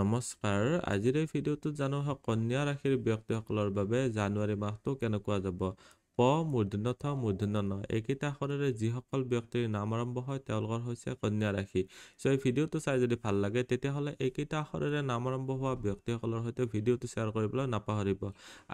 নমস্কাৰ আজিৰ এই ভিডিঅ'টোত জানো কন্যা ৰাশিৰ ব্যক্তিসকলৰ বাবে জানুৱাৰী মাহটো কেনেকুৱা যাব প মূৰ্ধন্য থ ন এইকেইটা আখৰেৰে যিসকল ব্যক্তিৰ নাম আৰম্ভ হয় তেওঁলোকৰ হৈছে কন্যা ৰাশি চ' এই ভিডিঅ'টো চাই যদি ভাল লাগে তেতিয়াহ'লে এইকেইটা আখৰেৰে নাম আৰম্ভ হোৱা ব্যক্তিসকলৰ সৈতে ভিডিঅ'টো শ্বেয়াৰ কৰিবলৈ নাপাহৰিব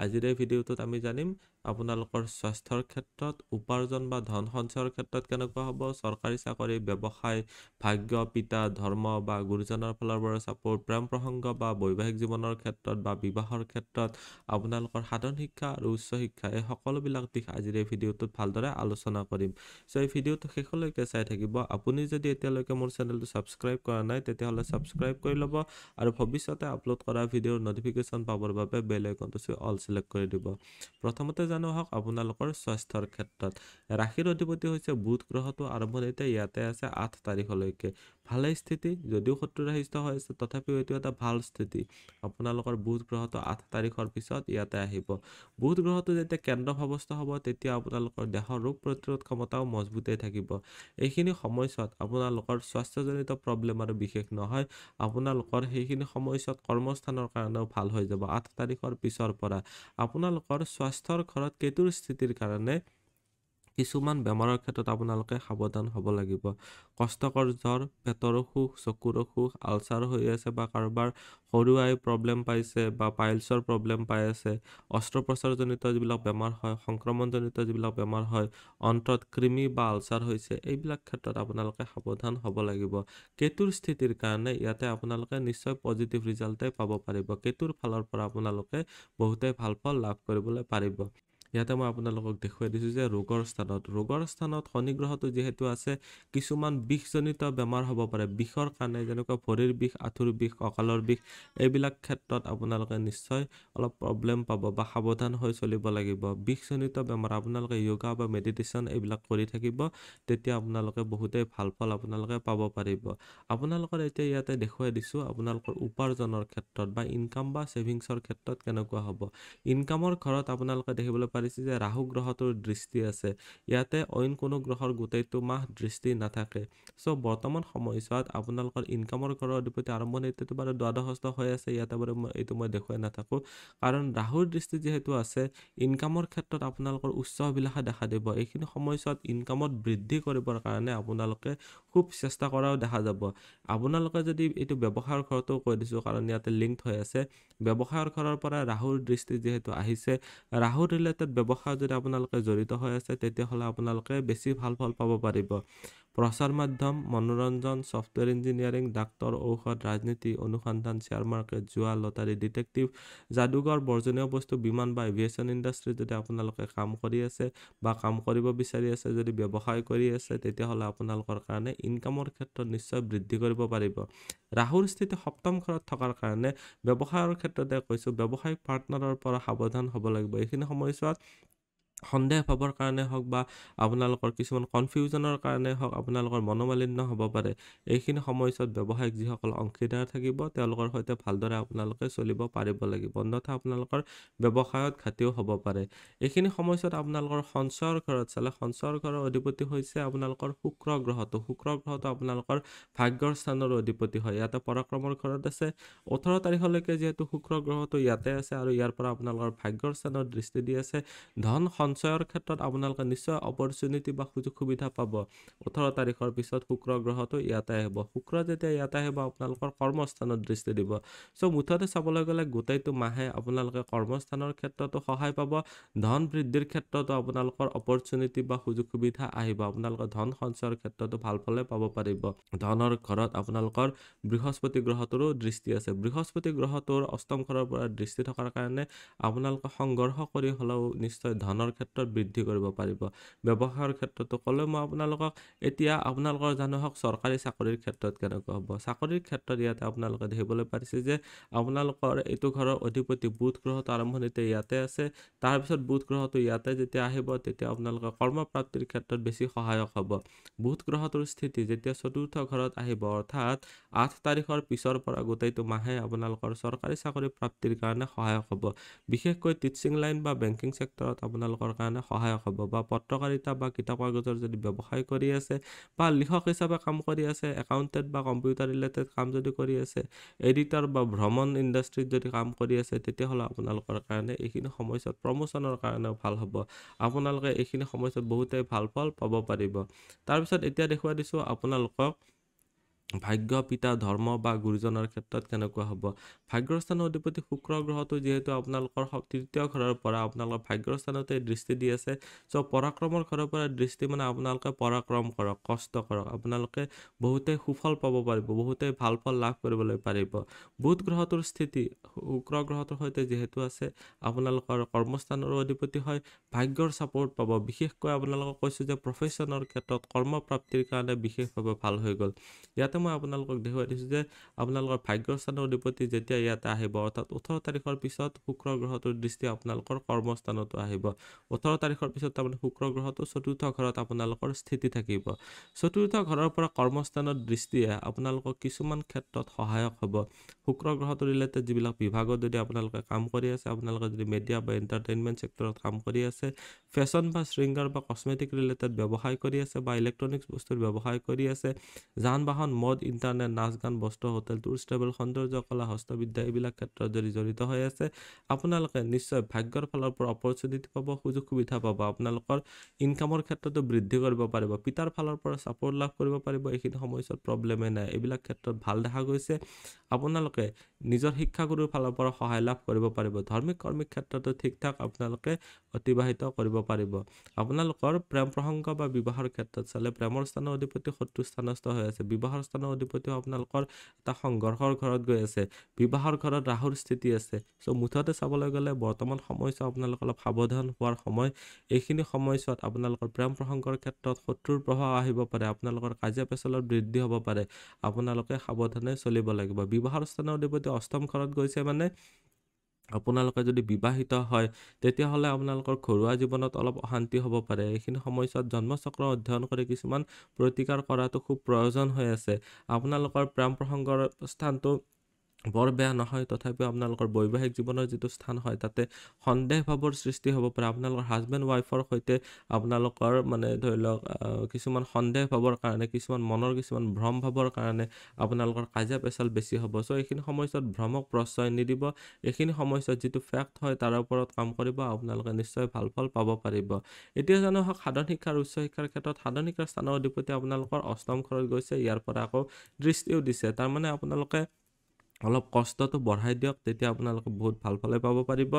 আজিৰ এই ভিডিঅ'টোত আমি জানিম আপোনালোকৰ স্বাস্থ্যৰ ক্ষেত্ৰত উপাৰ্জন বা ধন সঞ্চয়ৰ ক্ষেত্ৰত কেনেকুৱা হ'ব চৰকাৰী চাকৰি ব্যৱসায় ভাগ্য পিতা ধৰ্ম বা গুৰুজনৰ ফালৰ পৰা চাপৰ প্ৰেম প্ৰসংগ বা বৈবাহিক জীৱনৰ ক্ষেত্ৰত বা বিবাহৰ ক্ষেত্ৰত আপোনালোকৰ সাধাৰণ শিক্ষা আৰু উচ্চ শিক্ষা এই সকলোবিলাক মূলক দিশ আজিৰ এই ভিডিঅ'টোত ভালদৰে আলোচনা কৰিম চ' এই ভিডিঅ'টো শেষলৈকে চাই থাকিব আপুনি যদি এতিয়ালৈকে মোৰ চেনেলটো ছাবস্ক্ৰাইব কৰা নাই তেতিয়াহ'লে ছাবস্ক্ৰাইব কৰি ল'ব আৰু ভৱিষ্যতে আপলোড কৰা ভিডিঅ'ৰ ন'টিফিকেশ্যন পাবৰ বাবে বেল আইকনটো চুই অল ছিলেক্ট কৰি দিব প্ৰথমতে জানো আহক আপোনালোকৰ স্বাস্থ্যৰ ক্ষেত্ৰত ৰাশিৰ অধিপতি হৈছে বুধ গ্ৰহটো আৰম্ভণিতে ইয়াতে আছে আঠ তাৰিখলৈকে ভালেই স্থিতি যদিও সত্তৰ সৃষ্টি হৈ আছে তথাপিও এইটো এটা ভাল স্থিতি আপোনালোকৰ বুধ গ্ৰহটো আঠ তাৰিখৰ পিছত ইয়াতে আহিব বুধ গ্ৰহটো যেতিয়া কেন্দ্ৰ ভাৱস্থ হ'ব তেতিয়া আপোনালোকৰ দেহৰ ৰোগ প্ৰতিৰোধ ক্ষমতাও মজবুতেই থাকিব এইখিনি সময়ছোৱাত আপোনালোকৰ স্বাস্থ্যজনিত প্ৰব্লেম আৰু বিশেষ নহয় আপোনালোকৰ সেইখিনি সময়ছোৱাত কৰ্মস্থানৰ কাৰণেও ভাল হৈ যাব আঠ তাৰিখৰ পিছৰ পৰা আপোনালোকৰ স্বাস্থ্যৰ ঘৰত কেতুৰ স্থিতিৰ কাৰণে কিছুমান বেমাৰৰ ক্ষেত্ৰত আপোনালোকে সাৱধান হ'ব লাগিব কষ্টকৰ জ্বৰ পেটৰ অসুখ চকুৰ অসুখ আলচাৰ হৈ আছে বা কাৰোবাৰ সৰু আই প্ৰব্লেম পাইছে বা পাইলছৰ প্ৰব্লেম পাই আছে অস্ত্ৰোপচাৰজনিত যিবিলাক বেমাৰ হয় সংক্ৰমণজনিত যিবিলাক বেমাৰ হয় অন্তত কৃমি বা আলচাৰ হৈছে এইবিলাক ক্ষেত্ৰত আপোনালোকে সাৱধান হ'ব লাগিব কেতুৰ স্থিতিৰ কাৰণে ইয়াতে আপোনালোকে নিশ্চয় পজিটিভ ৰিজাল্টেই পাব পাৰিব কেতুৰ ফালৰ পৰা আপোনালোকে বহুতেই ভাল ফল লাভ কৰিবলৈ পাৰিব ইয়াতে মই আপোনালোকক দেখুৱাই দিছোঁ যে ৰোগৰ স্থানত ৰোগৰ স্থানত শনিগ্ৰহটো যিহেতু আছে কিছুমান বিষজনিত বেমাৰ হ'ব পাৰে বিষৰ কাৰণে যেনেকুৱা ভৰিৰ বিষ আঁঠুৰ বিষ কঁকালৰ বিষ এইবিলাক ক্ষেত্ৰত আপোনালোকে নিশ্চয় অলপ প্ৰব্লেম পাব বা সাৱধান হৈ চলিব লাগিব বিষজনিত বেমাৰ আপোনালোকে য়োগা বা মেডিটেশ্যন এইবিলাক কৰি থাকিব তেতিয়া আপোনালোকে বহুতেই ভাল ফল আপোনালোকে পাব পাৰিব আপোনালোকৰ এতিয়া ইয়াতে দেখুৱাই দিছোঁ আপোনালোকৰ উপাৰ্জনৰ ক্ষেত্ৰত বা ইনকাম বা ছেভিংছৰ ক্ষেত্ৰত কেনেকুৱা হ'ব ইনকামৰ ঘৰত আপোনালোকে দেখিবলৈ পাব পাৰিছে যে ৰাহু গ্ৰহটোৰ দৃষ্টি আছে ইয়াতে অইন কোনো গ্ৰহৰ গোটেইটো মাহ দৃষ্টি নাথাকে চ' বৰ্তমান সময়ছোৱাত আপোনালোকৰ ইনকামৰ ঘৰৰ অধিপতি আৰম্ভণিটোতো বাৰু দ্বাদশস্থ হৈ আছে ইয়াতে বাৰু এইটো মই দেখুৱাই নাথাকোঁ কাৰণ ৰাহুৰ দৃষ্টি যিহেতু আছে ইনকামৰ ক্ষেত্ৰত আপোনালোকৰ উচ্চ অভিলাষা দেখা দিব এইখিনি সময়ছোৱাত ইনকামত বৃদ্ধি কৰিবৰ কাৰণে আপোনালোকে খুব চেষ্টা কৰাও দেখা যাব আপোনালোকে যদি এইটো ব্যৱসায়ৰ ঘৰতো কৈ দিছোঁ কাৰণ ইয়াতে লিংক হৈ আছে ব্যৱসায়ৰ ঘৰৰ পৰা ৰাহুৰ দৃষ্টি যিহেতু আহিছে ৰাহুৰ ৰিলেটেড ব্যৱসায়ত যদি আপোনালোকে জড়িত হৈ আছে তেতিয়াহ'লে আপোনালোকে বেছি ভাল ফল পাব পাৰিব প্ৰচাৰ মাধ্যম মনোৰঞ্জন ছফ্টৱেৰ ইঞ্জিনিয়াৰিং ডাক্তৰ ঔষধ ৰাজনীতি অনুসন্ধান শ্বেয়াৰ মাৰ্কেট যোৱা লটাৰী ডিটেক্টিভ যাদুঘৰ বৰ্জনীয় বস্তু বিমান বা এভিয়েশ্যন ইণ্ডাষ্ট্ৰীত যদি আপোনালোকে কাম কৰি আছে বা কাম কৰিব বিচাৰি আছে যদি ব্যৱসায় কৰি আছে তেতিয়াহ'লে আপোনালোকৰ কাৰণে ইনকামৰ ক্ষেত্ৰত নিশ্চয় বৃদ্ধি কৰিব পাৰিব ৰাহুৰ স্থিতি সপ্তম ঘৰত থকাৰ কাৰণে ব্যৱসায়ৰ ক্ষেত্ৰতে কৈছোঁ ব্যৱসায়িক পাৰ্টনাৰৰ পৰা সাৱধান হ'ব লাগিব এইখিনি সময়ছোৱাত সন্দেহ ভাবৰ কাৰণে হওক বা আপোনালোকৰ কিছুমান কনফিউজনৰ কাৰণে হওক আপোনালোকৰ মনোমালিন্য হ'ব পাৰে এইখিনি সময়ছোৱাত ব্যৱসায়িক যিসকল অংশীদাৰ থাকিব তেওঁলোকৰ সৈতে ভালদৰে আপোনালোকে চলিব পাৰিব লাগিব অন্যথা আপোনালোকৰ ব্যৱসায়ত ঘাটিও হ'ব পাৰে এইখিনি সময়ছোৱাত আপোনালোকৰ সঞ্চয়ৰ ঘৰত চালে সঞ্চয়ৰ ঘৰৰ অধিপতি হৈছে আপোনালোকৰ শুক্ৰ গ্ৰহটো শুক্ৰ গ্ৰহটো আপোনালোকৰ ভাগ্যৰ স্থানৰ অধিপতি হয় ইয়াতে পৰাক্ৰমৰ ঘৰত আছে ওঠৰ তাৰিখলৈকে যিহেতু শুক্ৰ গ্ৰহটো ইয়াতে আছে আৰু ইয়াৰ পৰা আপোনালোকৰ ভাগ্যৰ স্থানৰ দৃষ্টি দি আছে ধন সঞ্চয়ৰ ক্ষেত্ৰত আপোনালোকে নিশ্চয় অপৰচুনিটি বা সুযোগ সুবিধা পাব ওঠৰ তাৰিখৰ পিছত শুক্ৰ গ্ৰহটো ইয়াতে আহিব শুক্ৰ যেতিয়া ইয়াতে আহিব আপোনালোকৰ কৰ্মস্থানত দৃষ্টি দিব চ' মুঠতে চাবলৈ গ'লে গোটেইটো মাহে আপোনালোকে কৰ্মস্থানৰ ক্ষেত্ৰতো সহায় পাব ধন বৃদ্ধিৰ ক্ষেত্ৰতো আপোনালোকৰ অপৰচুনিটি বা সুযোগ সুবিধা আহিব আপোনালোকে ধন সঞ্চয়ৰ ক্ষেত্ৰতো ভাল ফলে পাব পাৰিব ধনৰ ঘৰত আপোনালোকৰ বৃহস্পতি গ্ৰহটোৰো দৃষ্টি আছে বৃহস্পতি গ্ৰহটোৰ অষ্টম ঘৰৰ পৰা দৃষ্টি থকাৰ কাৰণে আপোনালোকে সংঘৰ্ষ কৰি হ'লেও নিশ্চয় ধনৰ ক্ষেত্ৰত বৃদ্ধি কৰিব পাৰিব ব্যৱসায়ৰ ক্ষেত্ৰতো ক'লে মই আপোনালোকক এতিয়া আপোনালোকৰ জানো হওক চৰকাৰী চাকৰিৰ ক্ষেত্ৰত কেনেকুৱা হ'ব চাকৰিৰ ক্ষেত্ৰত ইয়াতে আপোনালোকে দেখিবলৈ পাৰিছে যে আপোনালোকৰ এইটো ঘৰৰ অধিপতি বুধ গ্ৰহটো আৰম্ভণিতে ইয়াতে আছে তাৰপিছত বুধ গ্ৰহটো ইয়াতে যেতিয়া আহিব তেতিয়া আপোনালোকে কৰ্মপ্ৰাপ্তিৰ ক্ষেত্ৰত বেছি সহায়ক হ'ব বুধ গ্ৰহটোৰ স্থিতি যেতিয়া চতুৰ্থ ঘৰত আহিব অৰ্থাৎ আঠ তাৰিখৰ পিছৰ পৰা গোটেইটো মাহে আপোনালোকৰ চৰকাৰী চাকৰি প্ৰাপ্তিৰ কাৰণে সহায়ক হ'ব বিশেষকৈ টিচিং লাইন বা বেংকিং চেক্টৰত আপোনালোকৰ লিখকৰ কাৰণে সহায়ক হ'ব বা পত্ৰকাৰিতা বা কিতাপ কাগজৰ যদি ব্যৱসায় কৰি আছে বা লিখক হিচাপে কাম কৰি আছে একাউণ্টেণ্ট বা কম্পিউটাৰ ৰিলেটেড কাম যদি কৰি আছে এডিটৰ বা ভ্ৰমণ ইণ্ডাষ্ট্ৰিত যদি কাম কৰি আছে তেতিয়াহ'লে আপোনালোকৰ কাৰণে এইখিনি সময়ছোৱাত প্ৰমোশ্যনৰ কাৰণেও ভাল হ'ব আপোনালোকে এইখিনি সময়ছোৱাত বহুতে ভাল ফল পাব পাৰিব তাৰপিছত এতিয়া দেখুৱাই দিছোঁ আপোনালোকক ভাগ্য পিতা ধৰ্ম বা গুৰুজনৰ ক্ষেত্ৰত কেনেকুৱা হ'ব ভাগ্যস্থানৰ অধিপতি শুক্ৰ গ্ৰহটো যিহেতু আপোনালোকৰ তৃতীয় ঘৰৰ পৰা আপোনালোকৰ ভাগ্যস্থানতে দৃষ্টি দি আছে চ' পৰাক্ৰমৰ ঘৰৰ পৰা দৃষ্টি মানে আপোনালোকে পৰাক্ৰম কৰক কষ্ট কৰক আপোনালোকে বহুতে সুফল পাব পাৰিব বহুতে ভাল ফল লাভ কৰিবলৈ পাৰিব বুধ গ্ৰহটোৰ স্থিতি শুক্ৰ গ্ৰহটোৰ সৈতে যিহেতু আছে আপোনালোকৰ কৰ্মস্থানৰ অধিপতি হয় ভাগ্যৰ ছাপৰ্ট পাব বিশেষকৈ আপোনালোকক কৈছোঁ যে প্ৰফেশ্যনৰ ক্ষেত্ৰত কৰ্মপ্ৰাপ্তিৰ কাৰণে বিশেষভাৱে ভাল হৈ গ'ল ইয়াতে ইয়াতে মই আপোনালোকক দেখুৱাই দিছোঁ যে আপোনালোকৰ ভাগ্যস্থানৰ অধিপতি যেতিয়া ইয়াতে আহিব অৰ্থাৎ ওঠৰ তাৰিখৰ পিছত শুক্ৰ গ্ৰহটোৰ দৃষ্টি আপোনালোকৰ কৰ্মস্থানতো আহিব ওঠৰ তাৰিখৰ পিছত তাৰমানে শুক্ৰ গ্ৰহটো চতুৰ্থ ঘৰত আপোনালোকৰ স্থিতি থাকিব চতুৰ্থ ঘৰৰ পৰা কৰ্মস্থানৰ দৃষ্টিয়ে আপোনালোকক কিছুমান ক্ষেত্ৰত সহায়ক হ'ব শুক্ৰ গ্ৰহটো ৰিলেটেড যিবিলাক বিভাগত যদি আপোনালোকে কাম কৰি আছে আপোনালোকে যদি মিডিয়া বা এণ্টাৰটেইনমেণ্ট ছেক্টৰত কাম কৰি আছে ফেশ্বন বা শৃংগাৰ বা কছমেটিক ৰিলেটেড ব্যৱসায় কৰি আছে বা ইলেক্ট্ৰনিক্স বস্তুৰ ব্যৱসায় কৰি আছে যান বাহন মদ মদ ইণ্টাৰনেট নাচ গান বস্ত্ৰ হোটেল টুৰ ষ্টেবল সৌন্দৰ্য কলা হস্তবিদ্যা এইবিলাক ক্ষেত্ৰত যদি জড়িত হৈ আছে আপোনালোকে নিশ্চয় ভাগ্যৰ ফালৰ পৰা অপৰচুনিটি পাব সুযোগ সুবিধা পাব আপোনালোকৰ ইনকামৰ ক্ষেত্ৰতো বৃদ্ধি কৰিব পাৰিব পিতাৰ ফালৰ পৰা ছাপৰ্ট লাভ কৰিব পাৰিব এইখিনি সময়ছোৱাত প্ৰব্লেমেই নাই এইবিলাক ক্ষেত্ৰত ভাল দেখা গৈছে আপোনালোকে নিজৰ শিক্ষাগুৰুৰ ফালৰ পৰা সহায় লাভ কৰিব পাৰিব ধাৰ্মিক কৰ্মিক ক্ষেত্ৰতো ঠিক ঠাক আপোনালোকে অতিবাহিত কৰিব পাৰিব আপোনালোকৰ প্ৰেম প্ৰসংগ বা বিবাহৰ ক্ষেত্ৰত চালে প্ৰেমৰ স্থানৰ অধিপতি শত্ৰু স্থানস্থ হৈ আছে বিবাহৰ স্থান ৰাজস্থানৰ অধিপতিও আপোনালোকৰ এটা সংঘৰ্ষৰ ঘৰত গৈ আছে বিবাহৰ ঘৰত ৰাহুৰ স্থিতি আছে চ' মুঠতে চাবলৈ গ'লে বৰ্তমান সময়ছোৱা আপোনালোক অলপ সাৱধান হোৱাৰ সময় এইখিনি সময়ছোৱাত আপোনালোকৰ প্ৰেম প্ৰসংগৰ ক্ষেত্ৰত শত্ৰুৰ প্ৰভাৱ আহিব পাৰে আপোনালোকৰ কাজিয়া পেচলৰ বৃদ্ধি হ'ব পাৰে আপোনালোকে সাৱধানে চলিব লাগিব বিবাহৰ স্থানৰ অধিপতি অষ্টম ঘৰত গৈছে মানে আপোনালোকে যদি বিবাহিত হয় তেতিয়াহ'লে আপোনালোকৰ ঘৰুৱা জীৱনত অলপ অশান্তি হ'ব পাৰে এইখিনি সময়ছোৱাত জন্মচক্ৰ অধ্যয়ন কৰি কিছুমান প্ৰতিকাৰ কৰাটো খুব প্ৰয়োজন হৈ আছে আপোনালোকৰ প্ৰেম প্ৰসংগৰ স্থানটো বৰ বেয়া নহয় তথাপিও আপোনালোকৰ বৈবাহিক জীৱনৰ যিটো স্থান হয় তাতে সন্দেহ ভাৱৰ সৃষ্টি হ'ব পাৰে আপোনালোকৰ হাজবেণ্ড ৱাইফৰ সৈতে আপোনালোকৰ মানে ধৰি লওক কিছুমান সন্দেহ ভাৱৰ কাৰণে কিছুমান মনৰ কিছুমান ভ্ৰমভাৱৰ কাৰণে আপোনালোকৰ কাজিয়া পেচাল বেছি হ'ব চ' এইখিনি সময়ছোৱাত ভ্ৰমক প্ৰশ্ৰয় নিদিব এইখিনি সময়ছোৱাত যিটো ফেক্ট হয় তাৰ ওপৰত কাম কৰিব আপোনালোকে নিশ্চয় ভাল ফল পাব পাৰিব এতিয়া জানো হওক সাধাৰণ শিক্ষা আৰু উচ্চ শিক্ষাৰ ক্ষেত্ৰত সাধাৰণ শিক্ষাৰ স্থানৰ অধিপতি আপোনালোকৰ অষ্টম ঘৰত গৈছে ইয়াৰ পৰা আকৌ দৃষ্টিও দিছে তাৰমানে আপোনালোকে অলপ কষ্টটো বঢ়াই দিয়ক তেতিয়া আপোনালোকে বহুত ভাল ফলে পাব পাৰিব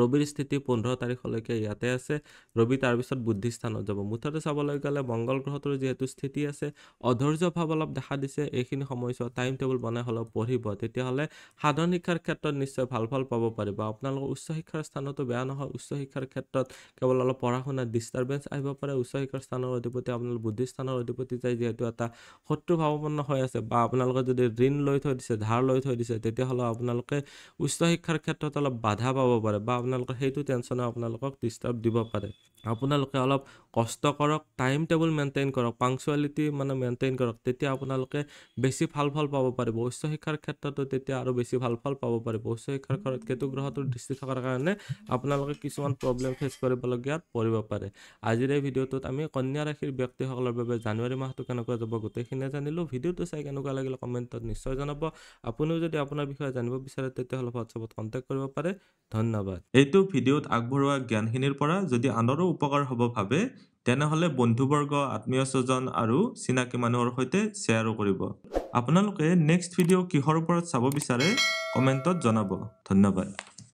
ৰবিৰ স্থিতি পোন্ধৰ তাৰিখলৈকে ইয়াতে আছে ৰবি তাৰপিছত বুদ্ধি স্থানত যাব মুঠতে চাবলৈ গ'লে মংগল গ্ৰহটোৰ যিহেতু স্থিতি আছে অধৈৰ্য ভাৱ অলপ দেখা দিছে এইখিনি সময়ছোৱাত টাইম টেবুল বনাই হ'লেও পঢ়িব তেতিয়াহ'লে সাধাৰণ শিক্ষাৰ ক্ষেত্ৰত নিশ্চয় ভাল ফল পাব পাৰিব আপোনালোকৰ উচ্চ শিক্ষাৰ স্থানতো বেয়া নহয় উচ্চ শিক্ষাৰ ক্ষেত্ৰত কেৱল অলপ পঢ়া শুনাত ডিষ্টাৰ্বেঞ্চ আহিব পাৰে উচ্চ শিক্ষাৰ স্থানৰ অধিপতি আপোনালোক বুদ্ধি স্থানৰ অধিপতি যায় যিহেতু এটা শত্ৰু ভাৱপন্ন হৈ আছে বা আপোনালোকে যদি ঋণ লৈ থৈ দিছে ধাৰ লৈ থৈ দিছে তেতিয়াহ'লে আপোনালোকে উচ্চ শিক্ষাৰ ক্ষেত্ৰত অলপ বাধা পাব পাৰে বা আপোনালোকে সেইটো টেনশ্যনে আপোনালোকক ডিষ্টাৰ্ব দিব পাৰে আপোনালোকে অলপ কষ্ট কৰক টাইম টেবুল মেইনটেইন কৰক পাংচুৱেলিটি মানে মেইনটেইন কৰক তেতিয়া আপোনালোকে বেছি ফল ফল পাব পাৰিব উচ্চ শিক্ষাৰ ক্ষেত্ৰতো তেতিয়া আৰু বেছি ভাল ফল পাব পাৰিব উচ্চ শিক্ষাৰ ক্ষেত্ৰত কেতু গ্ৰহটোৰ দৃষ্টি থকাৰ কাৰণে আপোনালোকে কিছুমান প্ৰব্লেম ফেচ কৰিবলগীয়া পৰিব পাৰে আজিৰ এই ভিডিঅ'টোত আমি কন্যা ৰাশিৰ ব্যক্তিসকলৰ বাবে জানুৱাৰী মাহটো কেনেকুৱা যাব গোটেইখিনিয়ে জানিলোঁ ভিডিঅ'টো চাই কেনেকুৱা লাগিলে কমেণ্টত নিশ্চয় জনাব আপুনিও যদি আপোনাৰ বিষয়ে জানিব বিচাৰে তেতিয়াহ'লে হোৱাটছএপত কণ্টেক্ট কৰিব পাৰে ধন্যবাদ এইটো ভিডিঅ'ত আগবঢ়োৱা জ্ঞানখিনিৰ পৰা যদি আনৰো উপকাৰ হ'ব ভাবে তেনেহ'লে বন্ধুবৰ্গ আত্মীয় স্বজন আৰু চিনাকি মানুহৰ সৈতে শ্বেয়াৰো কৰিব আপোনালোকে নেক্সট ভিডিঅ' কিহৰ ওপৰত চাব বিচাৰে কমেণ্টত জনাব ধন্যবাদ